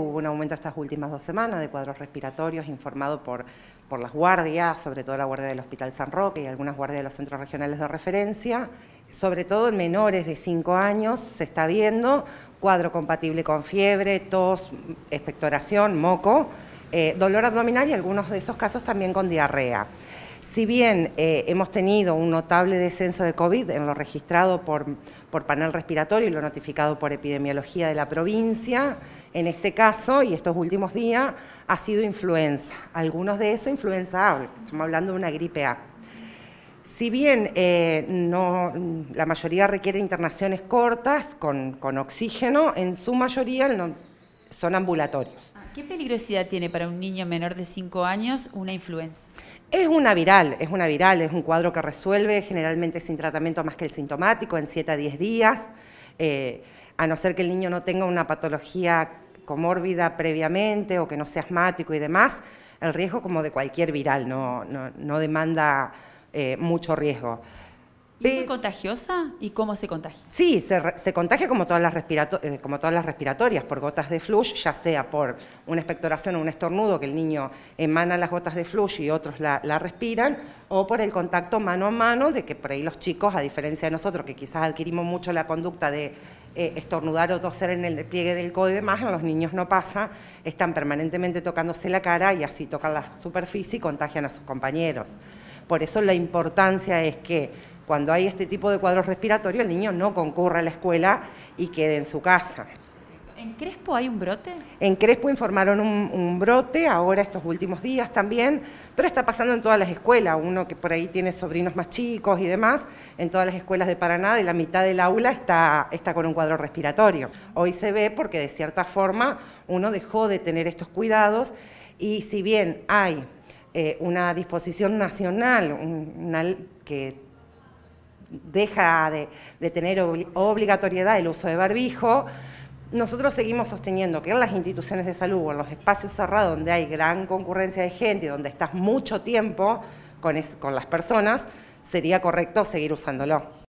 Hubo un aumento estas últimas dos semanas de cuadros respiratorios informado por, por las guardias, sobre todo la guardia del Hospital San Roque y algunas guardias de los centros regionales de referencia. Sobre todo en menores de 5 años se está viendo cuadro compatible con fiebre, tos, expectoración, moco, eh, dolor abdominal y algunos de esos casos también con diarrea. Si bien eh, hemos tenido un notable descenso de COVID en lo registrado por, por panel respiratorio y lo notificado por epidemiología de la provincia, en este caso y estos últimos días ha sido influenza. Algunos de eso influenza A, estamos hablando de una gripe A. Si bien eh, no, la mayoría requiere internaciones cortas con, con, oxígeno, en su mayoría el son ambulatorios. Ah, ¿Qué peligrosidad tiene para un niño menor de 5 años una influenza? Es una viral, es una viral, es un cuadro que resuelve generalmente sin tratamiento más que el sintomático en 7 a 10 días, eh, a no ser que el niño no tenga una patología comórbida previamente o que no sea asmático y demás, el riesgo como de cualquier viral no, no, no demanda eh, mucho riesgo. ¿Es muy contagiosa? ¿Y cómo se contagia? Sí, se, contagia como todas, las eh, como todas las respiratorias, por gotas de flush, ya sea por una expectoración o un estornudo que el niño emana las gotas de flush y otros la, respiran, o por el contacto mano a mano, de que por ahí los chicos, a diferencia de nosotros, que quizás adquirimos mucho la conducta de eh, estornudar o toser en el pliegue del codo y demás, a los niños no pasa, están permanentemente tocándose la cara y así tocan la superficie y contagian a sus compañeros. Por eso la importancia es que cuando hay este tipo de cuadros respiratorio, el niño no concurre a la escuela y quede en su casa. ¿En Crespo hay un brote? En Crespo informaron un, brote, ahora estos últimos días también, pero está pasando en todas las escuelas, uno que por ahí tiene sobrinos más chicos y demás, en todas las escuelas de Paraná, de la mitad del aula está, está con un cuadro respiratorio. Hoy se ve porque de cierta forma uno dejó de tener estos cuidados y si bien hay eh, una disposición nacional que deja de, tener obligatoriedad el uso de barbijo, nosotros seguimos sosteniendo que en las instituciones de salud o en los espacios cerrados donde hay gran concurrencia de gente y donde estás mucho tiempo con, con las personas, sería correcto seguir usándolo.